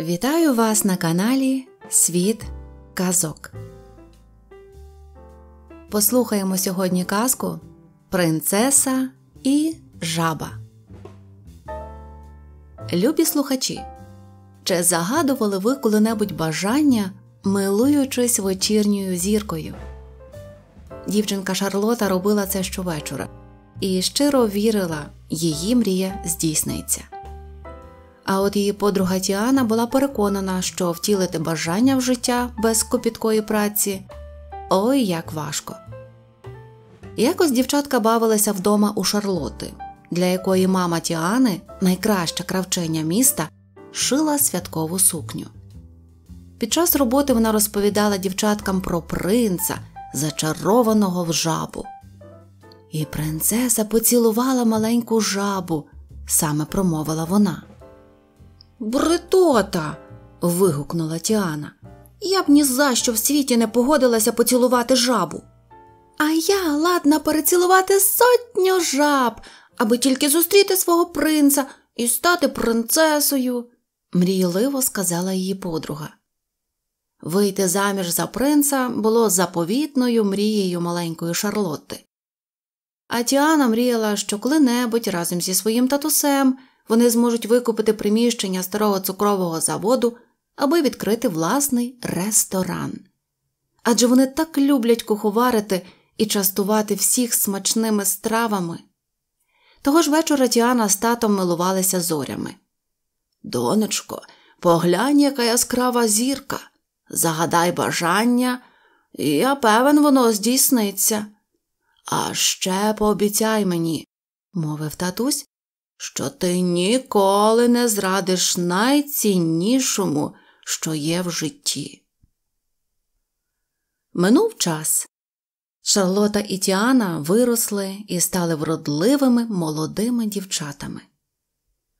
Вітаю вас на каналі Світ Казок. Послухаємо сьогодні казку Принцеса і Жаба. Любі слухачі. Чи загадували ви коли-небудь бажання, милуючись вечірньою зіркою? Дівчинка Шарлота робила це щовечора і щиро вірила, її мрія здійсниться. А от її подруга Тіана була переконана, що втілити бажання в життя без копіткої праці ой як важко. Якось дівчатка бавилася вдома у Шарлоти, для якої мама Тіани, найкраща кравчення міста, шила святкову сукню. Під час роботи вона розповідала дівчаткам про принца, зачарованого в жабу. І принцеса поцілувала маленьку жабу, саме промовила вона. Бритота. вигукнула Тіана. Я б ні за що в світі не погодилася поцілувати жабу. А я ладна перецілувати сотню жаб, аби тільки зустріти свого принца і стати принцесою, мрійливо сказала її подруга. Вийти заміж за принца було заповітною мрією маленької Шарлотти. А Тіана мріяла, що коли-небудь разом зі своїм татусем вони зможуть викупити приміщення старого цукрового заводу, аби відкрити власний ресторан. Адже вони так люблять куховарити і частувати всіх смачними стравами. Того ж вечора Тіана з татом милувалися зорями. Донечко, поглянь, яка яскрава зірка. Загадай бажання, і я певен, воно здійсниться. А ще пообіцяй мені, мовив татусь, що ти ніколи не зрадиш найціннішому, що є в житті. Минув час. Шарлота і Тіана виросли і стали вродливими молодими дівчатами.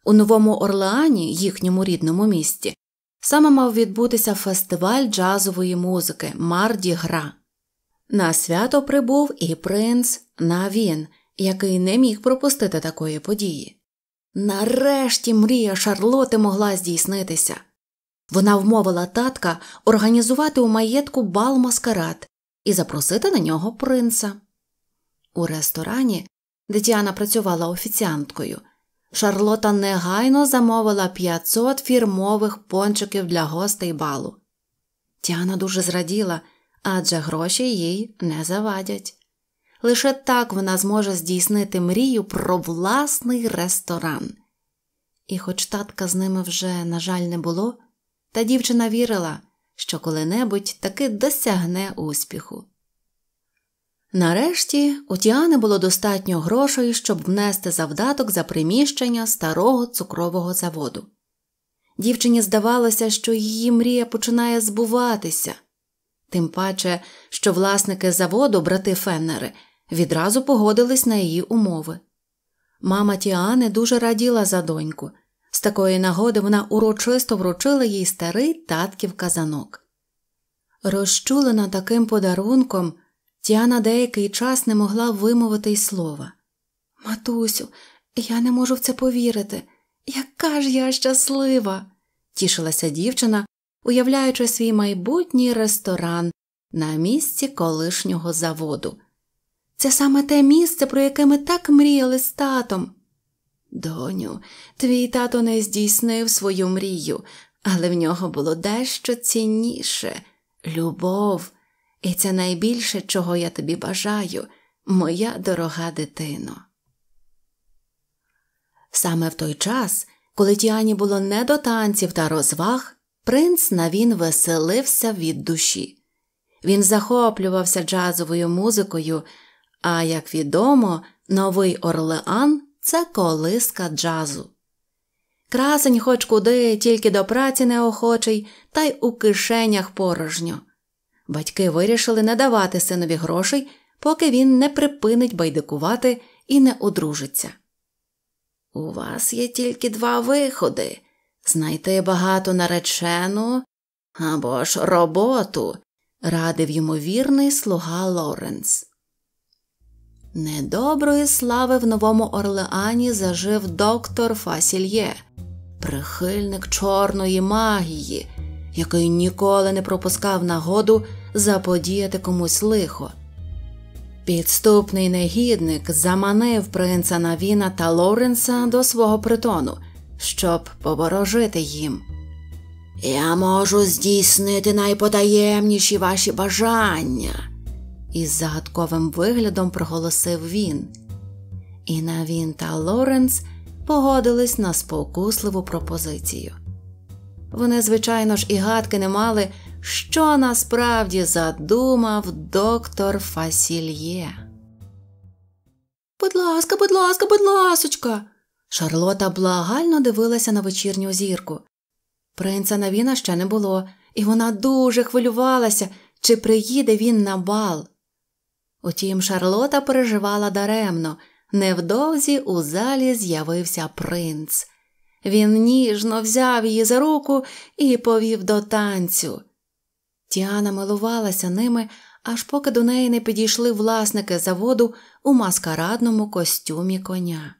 У Новому Орлеані, їхньому рідному місті, саме мав відбутися фестиваль джазової музики Марді Гра. На свято прибув і принц Навін, який не міг пропустити такої події. Нарешті мрія Шарлоти могла здійснитися. Вона вмовила татка організувати у маєтку бал маскарад і запросити на нього принца. У ресторані, де Діана працювала офіціанткою, Шарлота негайно замовила 500 фірмових пончиків для гостей балу. Тіана дуже зраділа, адже гроші їй не завадять. Лише так вона зможе здійснити мрію про власний ресторан. І хоч татка з ними вже, на жаль, не було, та дівчина вірила, що коли-небудь таки досягне успіху. Нарешті у Тіани було достатньо грошей, щоб внести завдаток за приміщення старого цукрового заводу. Дівчині здавалося, що її мрія починає збуватися, тим паче, що власники заводу, брати Феннери – відразу погодились на її умови. Мама Тіани дуже раділа за доньку. З такої нагоди вона урочисто вручила їй старий татків казанок. Розчулена таким подарунком, Тіана деякий час не могла вимовити й слова. Матусю, я не можу в це повірити. Яка ж я щаслива! тішилася дівчина, уявляючи свій майбутній ресторан на місці колишнього заводу. Це саме те місце, про яке ми так мріяли з татом. Доню, твій тато не здійснив свою мрію, але в нього було дещо цінніше любов, і це найбільше, чого я тобі бажаю, моя дорога дитино. Саме в той час, коли Тіані було не до танців та розваг, принц навін веселився від душі. Він захоплювався джазовою музикою. А як відомо, новий Орлеан це колиска джазу. Красень, хоч куди, тільки до праці неохочий, та й у кишенях порожньо. Батьки вирішили не давати синові грошей, поки він не припинить байдикувати і не одружиться. У вас є тільки два виходи знайти багато наречену або ж роботу, радив йому вірний слуга Лоренс. Недоброї слави в Новому Орлеані зажив доктор Фасільє, прихильник чорної магії, який ніколи не пропускав нагоду заподіяти комусь лихо. Підступний негідник заманив принца Навіна та Лоренса до свого притону, щоб поворожити їм. Я можу здійснити найпотаємніші ваші бажання із загадковим виглядом проголосив він. І Навін та Лоренс погодились на спокусливу пропозицію. Вони, звичайно ж, і гадки не мали, що насправді задумав доктор Фасільє. Будь ласка, будь ласка, будь ласочка. Шарлота благально дивилася на вечірню зірку. Принца Навіна ще не було, і вона дуже хвилювалася, чи приїде він на бал. Утім, Шарлота переживала даремно. Невдовзі у залі з'явився принц. Він ніжно взяв її за руку і повів до танцю. Тіана милувалася ними, аж поки до неї не підійшли власники заводу у маскарадному костюмі коня.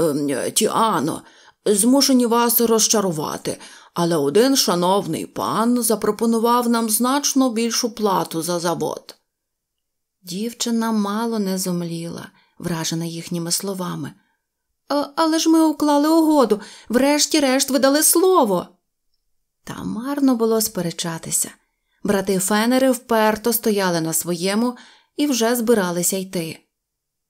Е, Тіано, змушені вас розчарувати, але один шановний пан запропонував нам значно більшу плату за завод. Дівчина мало не зомліла, вражена їхніми словами. але ж ми уклали угоду, врешті-решт видали слово. Та марно було сперечатися. Брати фенери вперто стояли на своєму і вже збиралися йти.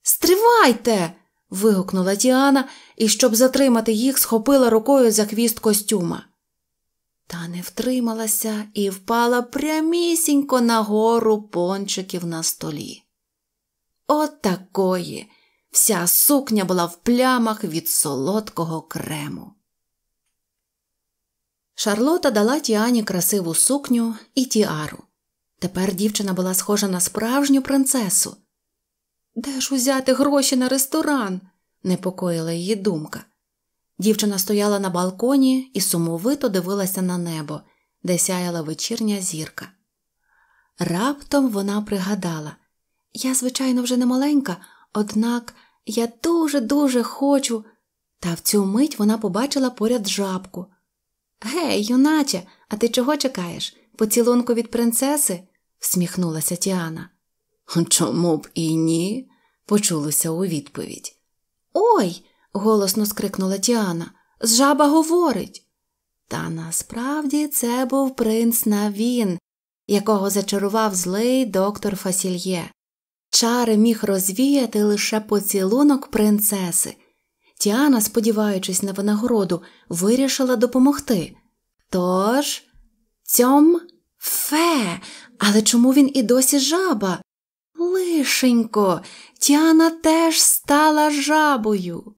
Стривайте. вигукнула Діана і, щоб затримати їх, схопила рукою за хвіст костюма та не втрималася і впала прямісінько на гору пончиків на столі. От такої вся сукня була в плямах від солодкого крему. Шарлота дала Тіані красиву сукню і тіару. Тепер дівчина була схожа на справжню принцесу. Де ж узяти гроші на ресторан? непокоїла її думка. Дівчина стояла на балконі і сумовито дивилася на небо, де сяяла вечірня зірка. Раптом вона пригадала я, звичайно, вже не маленька, однак я дуже-дуже хочу. Та в цю мить вона побачила поряд жабку. Гей, юначе, а ти чого чекаєш? Поцілунку від принцеси? всміхнулася Тіана. Чому б і ні? почулося у відповідь. Ой, голосно скрикнула Тіана. Жаба говорить. Та насправді це був принц Навін, якого зачарував злий доктор Фасільє. Чари міг розвіяти лише поцілунок принцеси. Тіана, сподіваючись на винагороду, вирішила допомогти. Тож, цьом фе, але чому він і досі жаба? Лишенько, Тіана теж стала жабою.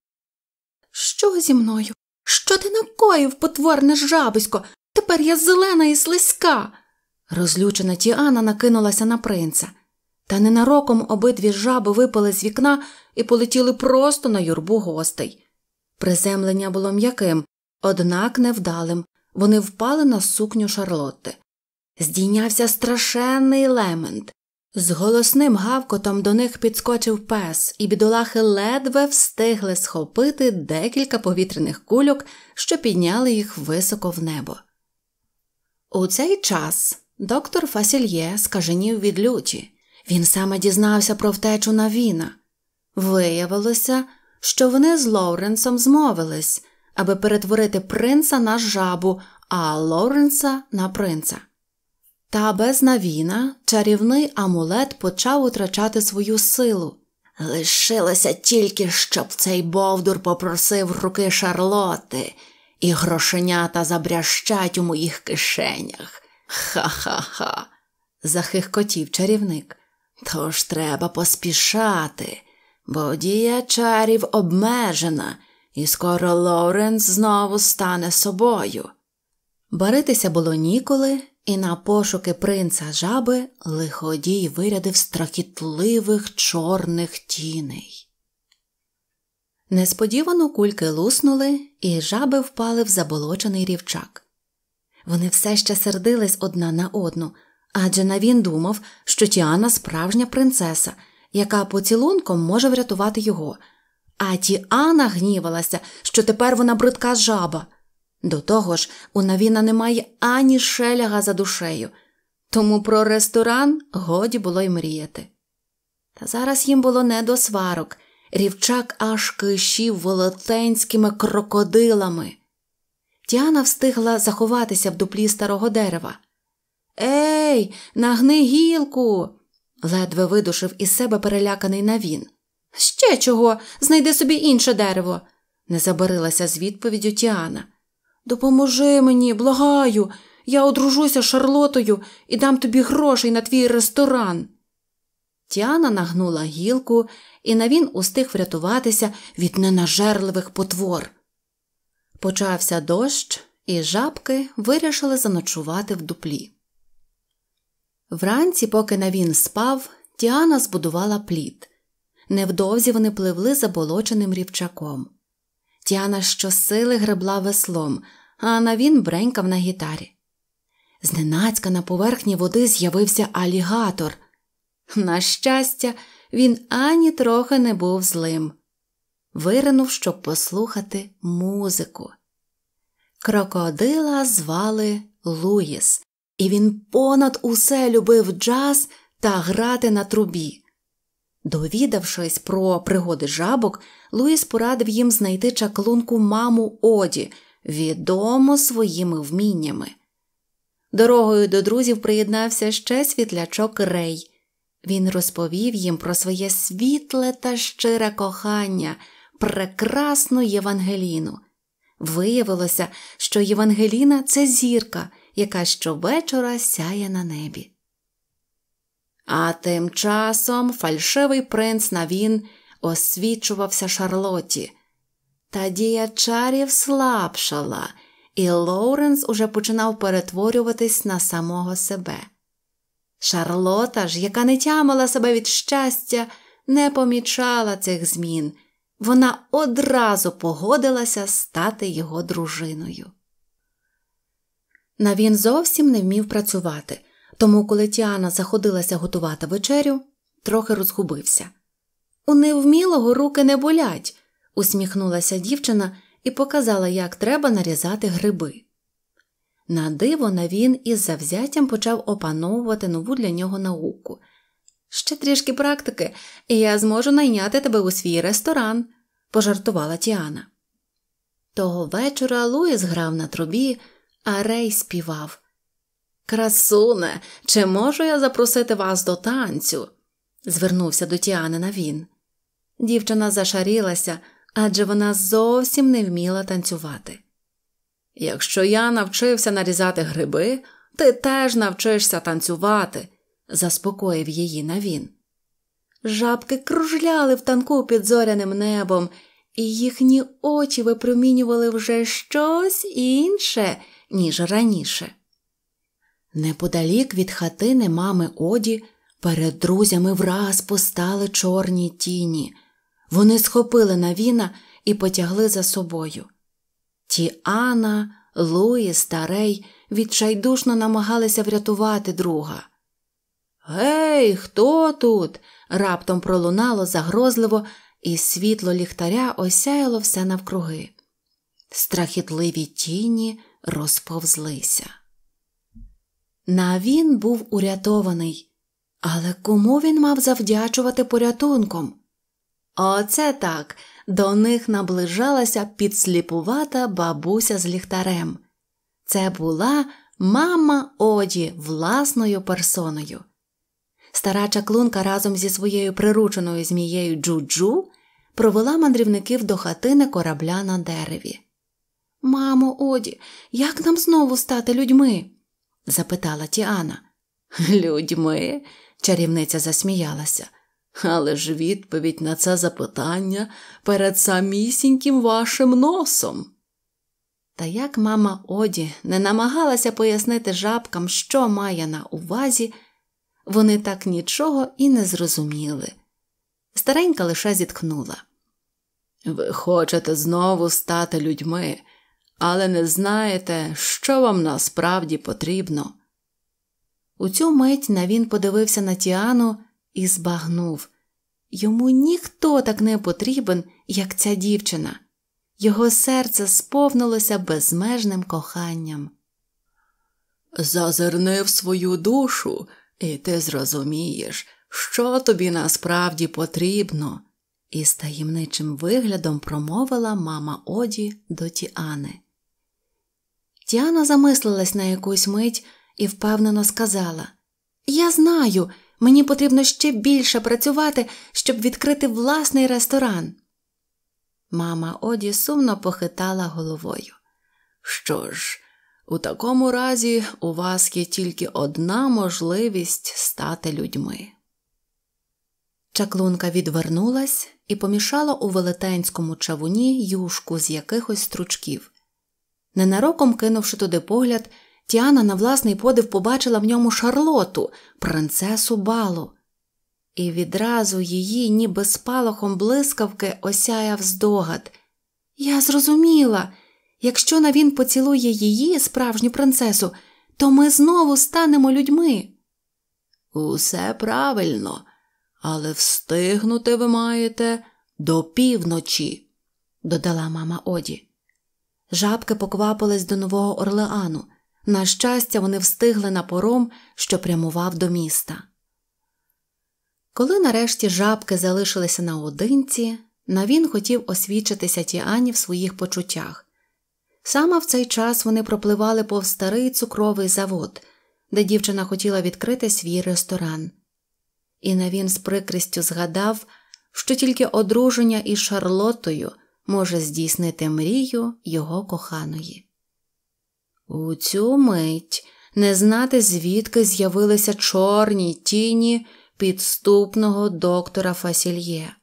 Що зі мною? Що ти накоїв, потворне жабисько? Тепер я зелена і слизька. Розлючена Тіана накинулася на принца. Та ненароком обидві жаби випали з вікна і полетіли просто на юрбу гостей. Приземлення було м'яким, однак невдалим. Вони впали на сукню Шарлотти. Здійнявся страшенний лемент. З голосним гавкотом до них підскочив пес, і бідолахи ледве встигли схопити декілька повітряних кульок, що підняли їх високо в небо. У цей час доктор Фасільє скаженів від люті. Він саме дізнався про втечу на віна. Виявилося, що вони з Лоуренсом змовились, аби перетворити принца на жабу, а Лоуренса на принца. Та без навіна чарівний амулет почав втрачати свою силу. Лишилося тільки, щоб цей Бовдур попросив руки Шарлоти, і грошенята забрящать у моїх кишенях. Ха-ха-ха, захихкотів чарівник. Тож треба поспішати, бо дія чарів обмежена, і скоро Лоуренс знову стане собою. Баритися було ніколи, і на пошуки принца жаби лиходій вирядив страхітливих чорних тіней. Несподівано кульки луснули, і жаби впали в заболочений рівчак. Вони все ще сердились одна на одну, адже Навін думав, що Тіана справжня принцеса, яка поцілунком може врятувати його. А Тіана гнівалася, що тепер вона бридка жаба. До того ж, у Навіна немає ані шеляга за душею, тому про ресторан годі було й мріяти. Та зараз їм було не до сварок, рівчак аж кишів волотенськими крокодилами. Тіана встигла заховатися в дуплі старого дерева. Ей, нагни гілку, ледве видушив із себе переляканий навін. Ще чого, знайди собі інше дерево, не забарилася з відповіддю Тіана. Допоможи мені, благаю, я одружуся з Шарлотою і дам тобі грошей на твій ресторан. Тіана нагнула гілку, і навін устиг врятуватися від ненажерливих потвор. Почався дощ, і жабки вирішили заночувати в дуплі. Вранці, поки навін спав, Тіана збудувала плід. Невдовзі вони пливли заболоченим рівчаком. Тіана щосили гребла веслом, а на він бренькав на гітарі. Зненацька на поверхні води з'явився алігатор. На щастя, він ані трохи не був злим. Виринув, щоб послухати музику. Крокодила звали Луїс, і він понад усе любив джаз та грати на трубі. Довідавшись про пригоди жабок, Луїс порадив їм знайти чаклунку маму Оді, відому своїми вміннями. Дорогою до друзів приєднався ще світлячок Рей. Він розповів їм про своє світле та щире кохання, прекрасну Євангеліну. Виявилося, що Євангеліна це зірка, яка щовечора сяє на небі. А тим часом фальшивий принц Навін освічувався Шарлоті. Та дія чарів слабшала, і Лоуренс уже починав перетворюватись на самого себе. Шарлота ж, яка не тямила себе від щастя, не помічала цих змін. Вона одразу погодилася стати його дружиною. Навін зовсім не вмів працювати тому, коли Тіана заходилася готувати вечерю, трохи розгубився. У невмілого руки не болять, усміхнулася дівчина і показала, як треба нарізати гриби. На диво на він із завзяттям почав опановувати нову для нього науку. Ще трішки практики, і я зможу найняти тебе у свій ресторан, пожартувала Тіана. Того вечора Луїс грав на трубі, а Рей співав. Красуне, чи можу я запросити вас до танцю? звернувся до Тіанина він. Дівчина зашарілася, адже вона зовсім не вміла танцювати. Якщо я навчився нарізати гриби, ти теж навчишся танцювати, заспокоїв її навін. Жабки кружляли в танку під зоряним небом, і їхні очі випромінювали вже щось інше, ніж раніше. Неподалік від хатини мами Оді перед друзями враз постали чорні тіні. Вони схопили Навіна і потягли за собою. Тіана, Луїс та Рей відчайдушно намагалися врятувати друга. Гей, хто тут? раптом пролунало загрозливо, і світло ліхтаря осяяло все навкруги. Страхітливі тіні розповзлися. Навін був урятований, але кому він мав завдячувати порятунком? Оце так. До них наближалася підсліпувата бабуся з ліхтарем. Це була мама Оді власною персоною. Стара чаклунка разом зі своєю прирученою змією Джуджу провела мандрівників до хатини корабля на дереві. Мамо, Оді, як нам знову стати людьми? запитала Тіана. Людьми, чарівниця засміялася. Але ж відповідь на це запитання перед самісіньким вашим носом. Та як мама Оді не намагалася пояснити жабкам, що має на увазі, вони так нічого і не зрозуміли. Старенька лише зітхнула. Ви хочете знову стати людьми, але не знаєте, що вам насправді потрібно. У цю мить Навін подивився на Тіану і збагнув йому ніхто так не потрібен, як ця дівчина. Його серце сповнилося безмежним коханням. Зазирни в свою душу, і ти зрозумієш, що тобі насправді потрібно, із таємничим виглядом промовила мама Оді до Тіани. Тіана замислилась на якусь мить і впевнено сказала Я знаю, мені потрібно ще більше працювати, щоб відкрити власний ресторан. Мама Оді сумно похитала головою. Що ж, у такому разі у вас є тільки одна можливість стати людьми. Чаклунка відвернулась і помішала у велетенському чавуні юшку з якихось стручків. Ненароком кинувши туди погляд, Тіана на власний подив побачила в ньому Шарлоту, принцесу балу, і відразу її, ніби спалахом блискавки, осяяв здогад. Я зрозуміла, якщо на він поцілує її, справжню принцесу, то ми знову станемо людьми. Усе правильно, але встигнути ви маєте до півночі, додала мама Оді. Жабки поквапились до Нового Орлеану. На щастя, вони встигли на пором, що прямував до міста. Коли нарешті жабки залишилися наодинці, Навін хотів освічитися Тіані в своїх почуттях. Саме в цей час вони пропливали повз старий цукровий завод, де дівчина хотіла відкрити свій ресторан. І Навін з прикрістю згадав, що тільки одруження із Шарлотою – може здійснити мрію його коханої. У цю мить не знати, звідки з'явилися чорні тіні підступного доктора Фасільє.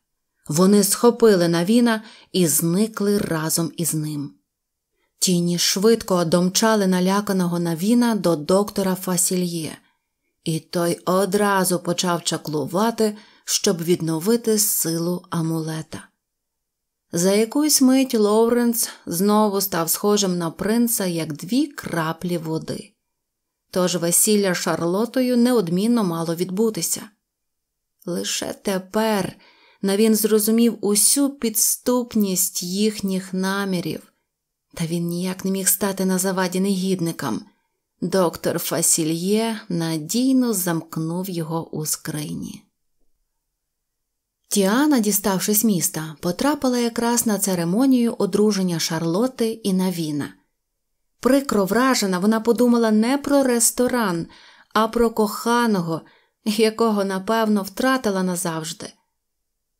Вони схопили Навіна і зникли разом із ним. Тіні швидко домчали наляканого Навіна до доктора Фасільє, і той одразу почав чаклувати, щоб відновити силу амулета. За якусь мить Лоуренс знову став схожим на принца як дві краплі води. Тож весілля Шарлотою неодмінно мало відбутися. Лише тепер він зрозумів усю підступність їхніх намірів, та він ніяк не міг стати на заваді негідникам. Доктор Фасільє надійно замкнув його у скрині. Тіана, діставшись міста, потрапила якраз на церемонію одруження Шарлоти і Навіна. Прикро вражена, вона подумала не про ресторан, а про коханого, якого, напевно, втратила назавжди.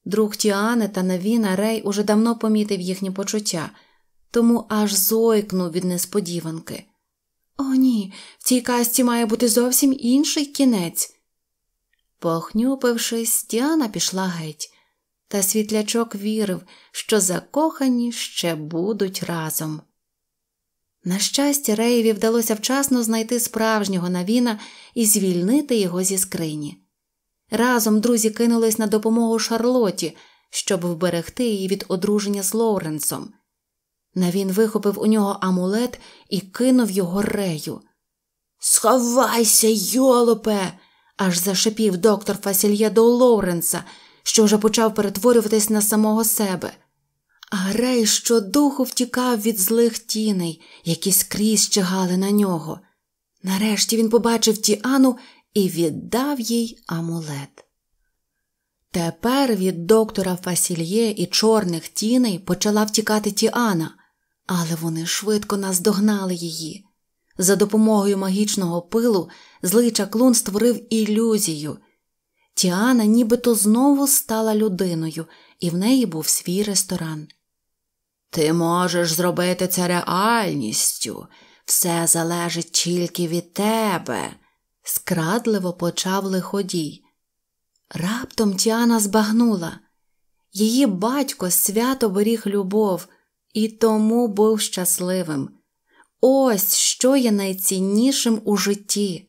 Друг Тіани та Навіна Рей уже давно помітив їхні почуття, тому аж зойкнув від несподіванки. О, ні, в цій казці має бути зовсім інший кінець. Похнюпившись, Діана пішла геть, та світлячок вірив, що закохані ще будуть разом. На щастя, Реєві вдалося вчасно знайти справжнього навіна і звільнити його зі скрині. Разом друзі кинулись на допомогу Шарлоті, щоб вберегти її від одруження з Лоуренсом. Навін вихопив у нього амулет і кинув його рею. Сховайся, йолопе аж зашипів доктор Фасільє до Лоуренса, що вже почав перетворюватись на самого себе. А Грей щодуху втікав від злих тіней, які скрізь чигали на нього. Нарешті він побачив Тіану і віддав їй амулет. Тепер від доктора Фасільє і чорних тіней почала втікати Тіана, але вони швидко наздогнали її. За допомогою магічного пилу злий чаклун створив ілюзію. Тіана нібито знову стала людиною, і в неї був свій ресторан. Ти можеш зробити це реальністю, все залежить тільки від тебе, скрадливо почав лиходій. Раптом Тіана збагнула. Її батько свято беріг любов і тому був щасливим. Ось що є найціннішим у житті.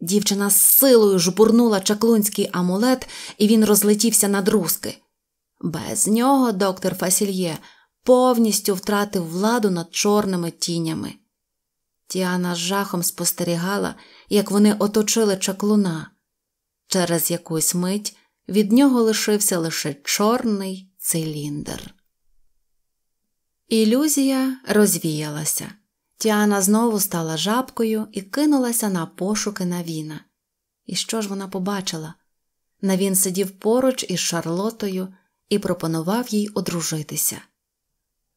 Дівчина з силою жбурнула чаклунський амулет, і він розлетівся на друзки. Без нього доктор Фасільє повністю втратив владу над чорними тінями. Тіана з жахом спостерігала, як вони оточили чаклуна. Через якусь мить від нього лишився лише чорний циліндр. Ілюзія розвіялася. Тіана знову стала жабкою і кинулася на пошуки Навіна. І що ж вона побачила? Навін сидів поруч із Шарлотою і пропонував їй одружитися.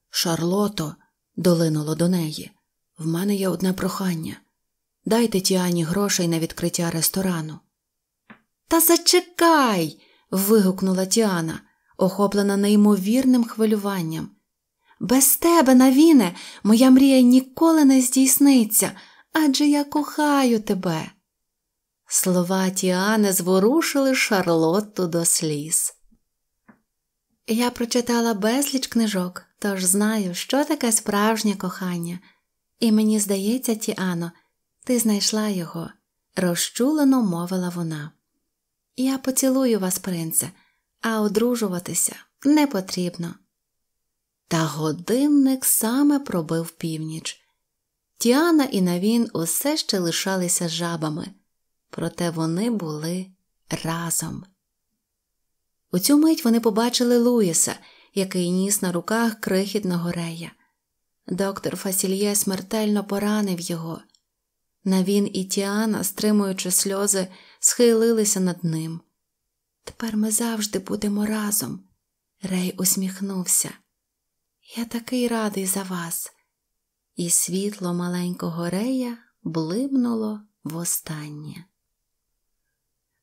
Шарлото, долинуло до неї, в мене є одне прохання. Дайте Тіані грошей на відкриття ресторану. Та зачекай. вигукнула Тіана, охоплена неймовірним хвилюванням. Без тебе, Навіне, моя мрія ніколи не здійсниться, адже я кохаю тебе. Слова Тіани зворушили Шарлотту до сліз. Я прочитала безліч книжок, тож знаю, що таке справжнє кохання, і мені здається, Тіано, ти знайшла його, розчулено мовила вона. Я поцілую вас, принце, а одружуватися не потрібно. Та годинник саме пробив північ. Тіана і Навін усе ще лишалися жабами, проте вони були разом. У цю мить вони побачили Луїса, який ніс на руках крихітного рея. Доктор Фасільє смертельно поранив його. Навін і Тіана, стримуючи сльози, схилилися над ним. Тепер ми завжди будемо разом. Рей усміхнувся. Я такий радий за вас. І світло маленького рея блимнуло востаннє.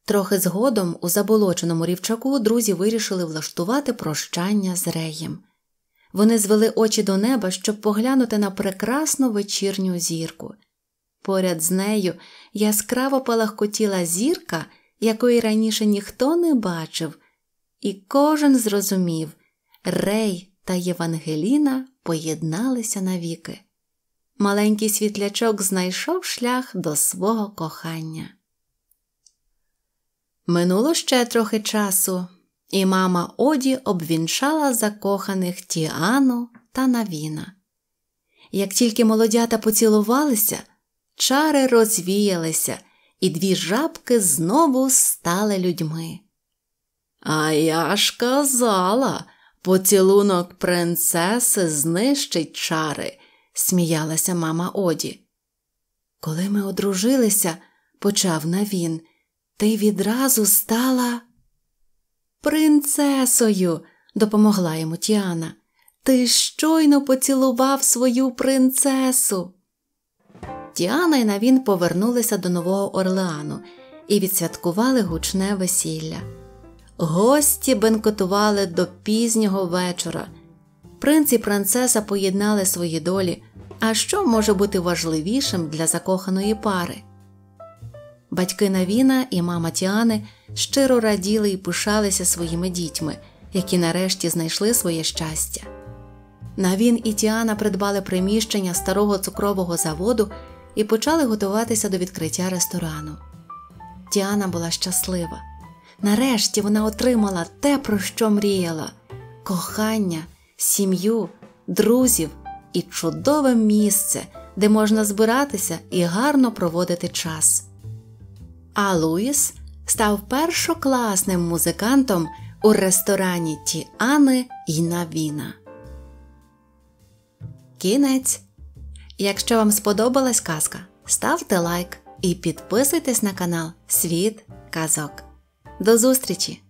Трохи згодом у заболоченому рівчаку друзі вирішили влаштувати прощання з реєм. Вони звели очі до неба, щоб поглянути на прекрасну вечірню зірку. Поряд з нею яскраво палахкотіла зірка, якої раніше ніхто не бачив, і кожен зрозумів Рей та Євангеліна поєдналися навіки. Маленький світлячок знайшов шлях до свого кохання. Минуло ще трохи часу, і мама Оді обвінчала закоханих Тіану та Навіна. Як тільки молодята поцілувалися, чари розвіялися, і дві жабки знову стали людьми. А я ж казала, Поцілунок принцеси знищить чари, сміялася мама Оді. Коли ми одружилися, почав Навін, ти відразу стала принцесою, допомогла йому Тіана. Ти щойно поцілував свою принцесу. Тіана і Навін повернулися до Нового Орлеану і відсвяткували гучне весілля. Гості бенкотували до пізнього вечора. Принц і принцеса поєднали свої долі. А що може бути важливішим для закоханої пари? Батьки Навіна і мама Тіани щиро раділи і пишалися своїми дітьми, які нарешті знайшли своє щастя. Навін і Тіана придбали приміщення старого цукрового заводу і почали готуватися до відкриття ресторану. Тіана була щаслива. Нарешті вона отримала те, про що мріяла: кохання, сім'ю, друзів і чудове місце, де можна збиратися і гарно проводити час. А Луїс став першокласним музикантом у ресторані Тіани і Навіна. Кінець. Якщо вам сподобалась казка, ставте лайк і підписуйтесь на канал Світ Казок. До зустрічі!